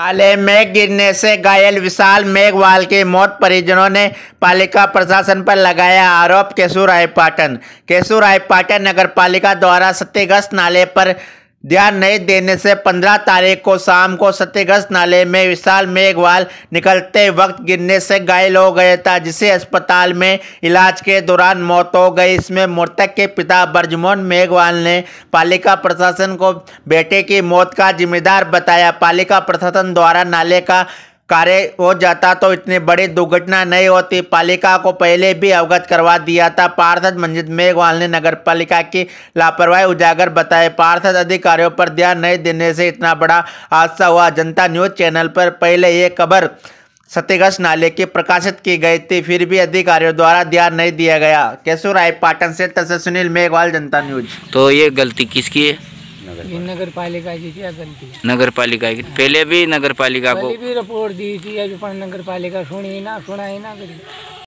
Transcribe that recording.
हाल में गिरने से घायल विशाल मेघवाल की मौत परिजनों ने पालिका प्रशासन पर लगाया आरोप केसुरायपाटन केसुरायपाटन पाटन पाटन नगर पालिका द्वारा सत्यग्रस्त नाले पर ध्यान नहीं देने से 15 तारीख को शाम को सत्यग्रस्त नाले में विशाल मेघवाल निकलते वक्त गिरने से घायल हो गया था जिसे अस्पताल में इलाज के दौरान मौत हो गई इसमें मृतक के पिता ब्रजमोहन मेघवाल ने पालिका प्रशासन को बेटे की मौत का जिम्मेदार बताया पालिका प्रशासन द्वारा नाले का कार्य हो जाता तो इतने बड़े दुर्घटना नहीं होती पालिका को पहले भी अवगत करवा दिया था पार्षद मंजित मेघवाल ने नगर पालिका की लापरवाही उजागर बताए पार्षद अधिकारियों पर ध्यान नहीं देने से इतना बड़ा हादसा हुआ जनता न्यूज चैनल पर पहले ये खबर सत्यग्रस्त नाले की प्रकाशित की गई थी फिर भी अधिकारियों द्वारा ध्यान नहीं दिया गया केशव राय पाटन से तसे सुनील मेघवाल जनता न्यूज तो ये गलती किसकी है नगर पालिका की क्या गलती है नगर पालिका की पहले भी नगर पालिका को भी रिपोर्ट दी थी अभी नगर पालिका सुनी ना सुनाई ना करी